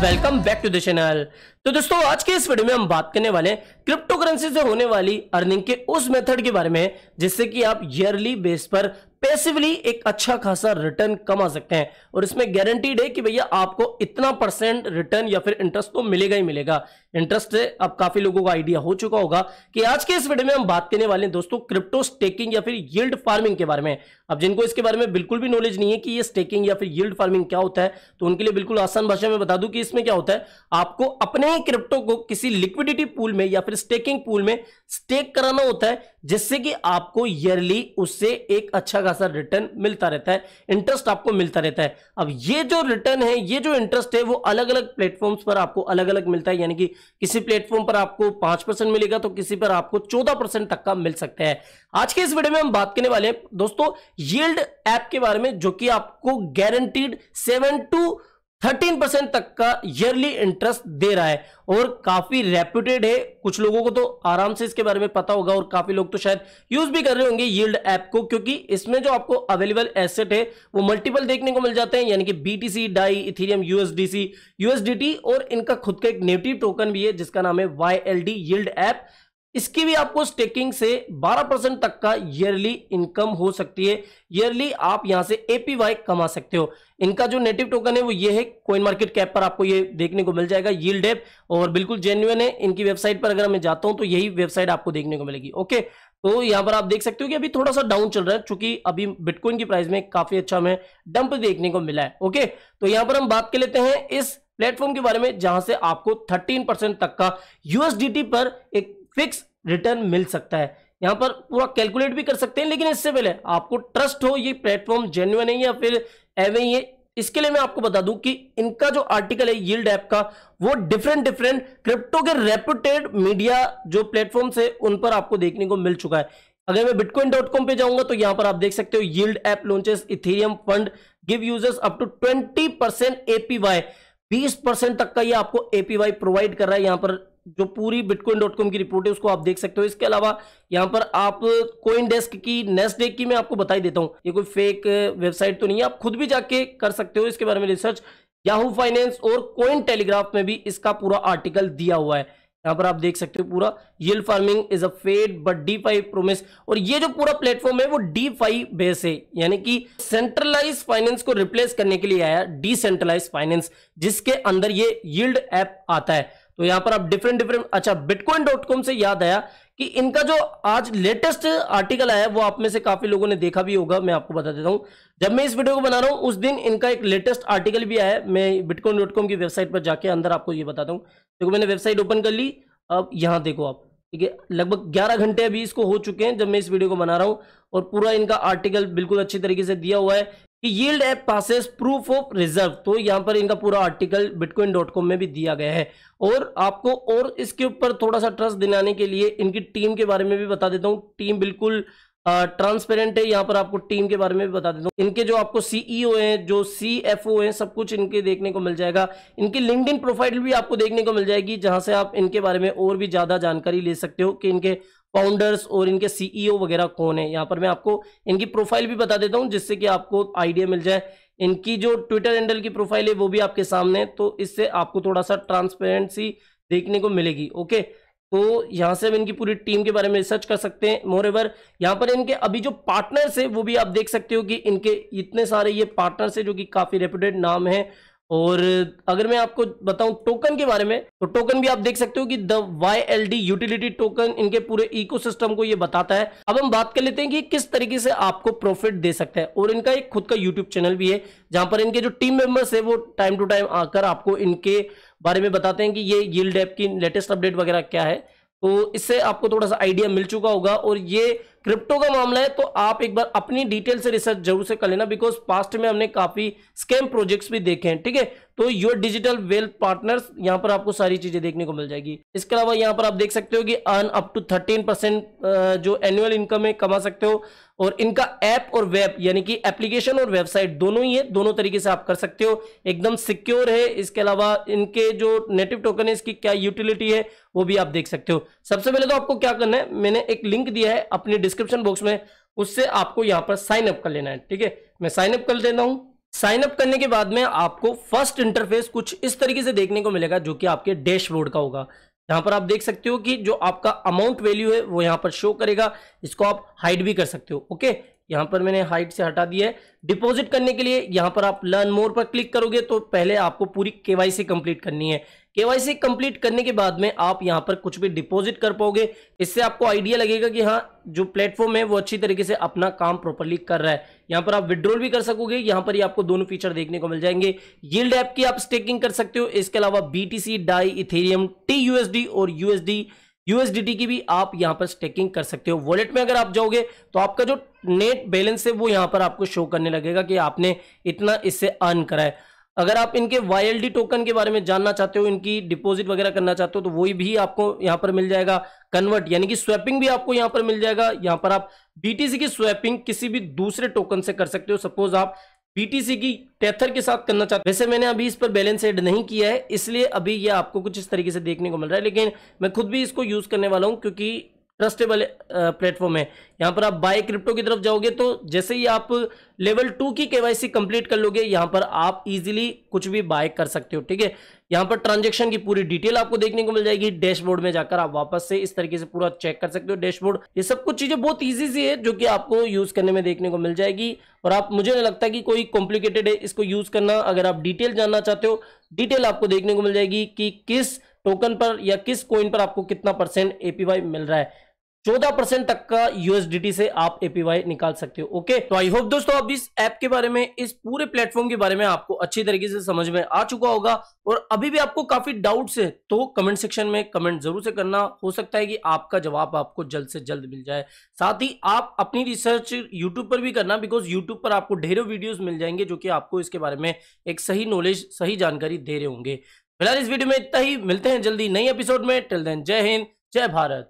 welcome back to the channel तो दोस्तों आज के इस वीडियो में हम बात करने वाले क्रिप्टो करेंसी से होने वाली अर्निंग के उस मेथड के बारे में जिससे कि आप ईयरली बेस पर पैसिवली एक अच्छा खासा रिटर्न कमा सकते हैं और इसमें गारंटीड है कि भैया आपको इतना परसेंट रिटर्न या फिर इंटरेस्ट तो मिलेगा ही मिलेगा इंटरेस्ट है अब काफी लोगों का आइडिया हो चुका होगा कि आज के इस वीडियो में हम बात करने वाले हैं दोस्तों क्रिप्टो स्टेकिंग या फिर यील्ड फार्मिंग के बारे में अब जिनको इसके बारे में बिल्कुल भी नॉलेज नहीं है कि ये स्टेकिंग या फिर यील्ड फार्मिंग क्या होता है तो उनके लिए बिल्कुल आसान भाषा में बता दूं कि इसमें क्या होता है आपको अपने ही क्रिप्टो को किसी लिक्विडिटी पूल में या फिर स्टेकिंग पूल में स्टेक कराना होता है जिससे कि आपको ईयरली उससे एक अच्छा खासा रिटर्न मिलता रहता है इंटरेस्ट आपको मिलता रहता है अब ये जो रिटर्न है ये जो इंटरेस्ट है वो अलग अलग प्लेटफॉर्म्स पर आपको अलग अलग मिलता है यानी कि किसी प्लेटफॉर्म पर आपको पांच परसेंट मिलेगा तो किसी पर आपको चौदह परसेंट तक का मिल सकता है आज के इस वीडियो में हम बात करने वाले हैं दोस्तों यील्ड ऐप के बारे में जो कि आपको guaranteed seven to thirteen percent तक का ईयरली इंटरेस्ट दे रहा है और काफी रेप्यूटेड है कुछ लोगों को तो आराम से इसके बारे में पता होगा और काफी लोग तो शायद यूज भी कर रहे होंगे यील्ड ऐप को क्योंकि इसमें जो आपको अवेलेबल एसेट है वो मल्टीपल देखने को मिल जाते हैं यानी कि BTC DAI Ethereum USDC USDT और इनका खुद का एक नेटिव टोकन भी है जिसका नाम है Y L D yield app इसकी भी आपको स्टेकिंग से 12 परसेंट तक का ईयरली इनकम हो सकती है ईयरली आप यहां से एपीवाई कमा सकते हो इनका जो नेटिव टोकन है वो ये है कोइन मार्केट कैप पर आपको ये देखने को मिल जाएगा यील्ड ऐप और बिल्कुल जेन्युन है इनकी वेबसाइट पर अगर मैं जाता हूं तो यही वेबसाइट आपको देखने को मिलेगी ओके तो यहां पर आप देख सकते हो कि अभी थोड़ा सा डाउन चल रहा है चूंकि अभी बिटकॉइन की प्राइस में काफी अच्छा हमें डंप देखने को मिला है ओके तो यहां पर हम बात कर लेते हैं इस प्लेटफॉर्म के बारे में जहां से आपको 13 परसेंट तक का यूएसडीटी पर एक फिक्स रिटर्न मिल सकता है यहाँ पर पूरा कैलकुलेट भी कर सकते हैं लेकिन इससे पहले आपको ट्रस्ट हो ये प्लेटफॉर्म जेन्युन है या फिर एवे ही है इसके लिए मैं आपको बता दूं कि इनका जो आर्टिकल है यील्ड ऐप का वो डिफरेंट डिफरेंट क्रिप्टो के रेपुटेड मीडिया जो प्लेटफॉर्म्स है उन पर आपको देखने को मिल चुका है अगर मैं बिटकॉइन डॉट कॉम पर जाऊंगा तो यहां पर आप देख सकते हो yield app launches Ethereum fund give users up to twenty percent APY बीस परसेंट तक का ये आपको एपीवाई प्रोवाइड कर रहा है यहां पर जो पूरी बिटकॉइन डॉट कॉम की रिपोर्ट है उसको आप देख सकते हो इसके अलावा यहाँ पर आप कोइन डेस्क की नेस्ट डे की मैं आपको बताई देता हूँ ये कोई फेक वेबसाइट तो नहीं है आप खुद भी जाके कर सकते हो इसके बारे में रिसर्च याहू फाइनेंस और कोइन टेलीग्राफ में भी इसका पूरा आर्टिकल दिया हुआ है यहाँ पर आप देख सकते हो पूरा yield farming is a fad but DeFi promise और ये जो पूरा प्लेटफॉर्म है वो डी फाइव बेस है यानी कि सेंट्रलाइज फाइनेंस को रिप्लेस करने के लिए आया डिसेंट्रलाइज फाइनेंस जिसके अंदर ये यील्ड ऐप आता है तो यहां पर आप डिफरेंट डिफरेंट अच्छा बिटकॉइन डॉट कॉम से याद आया कि इनका जो आज लेटेस्ट आर्टिकल आया वो आप में से काफी लोगों ने देखा भी होगा मैं आपको बता देता हूं जब मैं इस वीडियो को बना रहा हूं उस दिन इनका एक लेटेस्ट आर्टिकल भी आया मैं बिटकॉइन डॉट कॉम की वेबसाइट पर जाके अंदर आपको ये बताता हूं देखो मैंने वेबसाइट ओपन कर ली अब यहां देखो आप ठीक है लगभग ग्यारह घंटे अभी इसको हो चुके हैं जब मैं इस वीडियो को बना रहा हूँ और पूरा इनका आर्टिकल बिल्कुल अच्छी तरीके से दिया हुआ है कि yield app passes proof of reserve तो यहाँ पर इनका पूरा आर्टिकल बिटकॉइन डॉट कॉम में भी दिया गया है और आपको और इसके ऊपर थोड़ा सा ट्रस्ट दिलाने के लिए इनकी टीम के बारे में भी बता देता हूँ टीम बिल्कुल ट्रांसपेरेंट है यहाँ पर आपको टीम के बारे में भी बता देता हूँ इनके जो आपको सीईओ e हैं जो ओ हैं सब कुछ इनके देखने को मिल जाएगा इनकी इन प्रोफाइल भी आपको देखने को मिल जाएगी जहां से आप इनके बारे में और भी ज़्यादा जानकारी ले सकते हो कि इनके फाउंडर्स और इनके सीईओ e वगैरह कौन है यहाँ पर मैं आपको इनकी प्रोफाइल भी बता देता हूँ जिससे कि आपको आइडिया मिल जाए इनकी जो ट्विटर हैंडल की प्रोफाइल है वो भी आपके सामने तो इससे आपको थोड़ा सा ट्रांसपेरेंसी देखने को मिलेगी ओके तो यहाँ से हम इनकी पूरी टीम के बारे में रिसर्च कर सकते हैं मोर एवर यहाँ पर इनके अभी जो पार्टनर्स है वो भी आप देख सकते हो कि इनके इतने सारे ये पार्टनर्स है जो कि काफ़ी रेपुटेड नाम है और अगर मैं आपको बताऊं टोकन के बारे में तो टोकन भी आप देख सकते हो कि the Y L D utility token इनके पूरे इकोसिस्टम को ये बताता है अब हम बात कर लेते हैं कि किस तरीके से आपको प्रॉफिट दे सकता है और इनका एक खुद का यूट्यूब चैनल भी है जहां पर इनके जो टीम मेंबर्स है वो टाइम टू टाइम आकर आपको इनके बारे में बताते हैं कि ये यील्ड ऐप की लेटेस्ट अपडेट वगैरह क्या है तो इससे आपको थोड़ा सा आइडिया मिल चुका होगा और ये क्रिप्टो का मामला है तो आप एक बार अपनी डिटेल से रिसर्च जरूर से कर लेना बिकॉज पास्ट में हमने काफी स्कैम प्रोजेक्ट्स भी देखे हैं ठीक है तो योर डिजिटल वेल्थ पार्टनर्स यहाँ पर आपको सारी चीजें देखने को मिल जाएगी इसके अलावा यहाँ पर आप देख सकते हो कि earn up to thirteen percent जो एनुअल इनकम है कमा सकते हो और इनका ऐप और वेब यानी कि एप्लीकेशन और वेबसाइट दोनों ही है दोनों तरीके से आप कर सकते हो एकदम सिक्योर है इसके अलावा इनके जो नेटिव टोकन है इसकी क्या यूटिलिटी है वो भी आप देख सकते हो सबसे पहले तो आपको क्या करना है मैंने एक लिंक दिया है अपने डिस्क्रिप्शन बॉक्स में उससे आपको यहाँ पर साइन अप कर लेना है ठीक है मैं साइन अप कर देता हूँ साइन अप करने के बाद में आपको फर्स्ट इंटरफेस कुछ इस तरीके से देखने को मिलेगा जो कि आपके डैशबोर्ड का होगा यहां पर आप देख सकते हो कि जो आपका अमाउंट वैल्यू है वो यहां पर शो करेगा इसको आप हाइड भी कर सकते हो ओके यहां पर मैंने हाइट से हटा दिया है डिपॉजिट करने के लिए यहाँ पर आप लर्न मोर पर क्लिक करोगे तो पहले आपको पूरी केवाईसी कंप्लीट करनी है केवाईसी कंप्लीट करने के बाद में आप यहां पर कुछ भी डिपॉजिट कर पाओगे इससे आपको आइडिया लगेगा कि हाँ जो प्लेटफॉर्म है वो अच्छी तरीके से अपना काम प्रॉपरली कर रहा है यहां पर आप विड्रॉल भी कर सकोगे यहाँ पर ही आपको दोनों फीचर देखने को मिल जाएंगे यील्ड ऐप की आप स्टेकिंग कर सकते हो इसके अलावा BTC DAI Ethereum T USD और यूएसडी यूएसडी की भी आप यहां पर स्टेकिंग कर सकते हो वॉलेट में अगर आप जाओगे तो आपका जो नेट बैलेंस है वो यहाँ पर आपको शो करने लगेगा कि आपने इतना इससे अर्न करा है अगर आप इनके वाई टोकन के बारे में जानना चाहते हो इनकी डिपॉजिट वगैरह करना चाहते हो तो वही भी आपको यहाँ पर मिल जाएगा कन्वर्ट यानी कि स्वैपिंग भी आपको यहाँ पर मिल जाएगा यहाँ पर आप बीटीसी की स्वैपिंग किसी भी दूसरे टोकन से कर सकते हो सपोज आप बीटीसी की टेथर के साथ करना चाहते वैसे मैंने अभी इस पर बैलेंस एड नहीं किया है इसलिए अभी यह आपको कुछ इस तरीके से देखने को मिल रहा है लेकिन मैं खुद भी इसको यूज करने वाला हूँ क्योंकि ट्रस्टेबल प्लेटफॉर्म है यहाँ पर आप बाय क्रिप्टो की तरफ जाओगे तो जैसे ही आप लेवल टू की केवाईसी कंप्लीट कर लोगे यहाँ पर आप इजीली कुछ भी बाय कर सकते हो ठीक है यहाँ पर ट्रांजेक्शन की पूरी डिटेल आपको देखने को मिल जाएगी डैशबोर्ड में जाकर आप वापस से इस तरीके से पूरा चेक कर सकते हो डैशबोर्ड ये सब कुछ चीज़ें बहुत ईजी सी है जो कि आपको यूज़ करने में देखने को मिल जाएगी और आप मुझे नहीं लगता कि कोई कॉम्प्लिकेटेड है इसको यूज़ करना अगर आप डिटेल जानना चाहते हो डिटेल आपको देखने को मिल जाएगी कि किस टोकन पर या किस कोइन पर आपको कितना परसेंट एपीवाई मिल रहा है चौदह परसेंट तक का यूएसडीटी से आप एपीवाई निकाल सकते हो ओके तो आई होप दोस्तों अब इस ऐप के बारे में इस पूरे प्लेटफॉर्म के बारे में आपको अच्छी तरीके से समझ में आ चुका होगा और अभी भी आपको काफी डाउट्स है तो कमेंट सेक्शन में कमेंट जरूर से करना हो सकता है कि आपका जवाब आपको जल्द से जल्द मिल जाए साथ ही आप अपनी रिसर्च यूट्यूब पर भी करना बिकॉज यूट्यूब पर आपको ढेरों वीडियोज मिल जाएंगे जो कि आपको इसके बारे में एक सही नॉलेज सही जानकारी दे रहे होंगे फिलहाल इस वीडियो में इतना ही मिलते हैं जल्दी नई एपिसोड में टिल देन जय हिंद जय भारत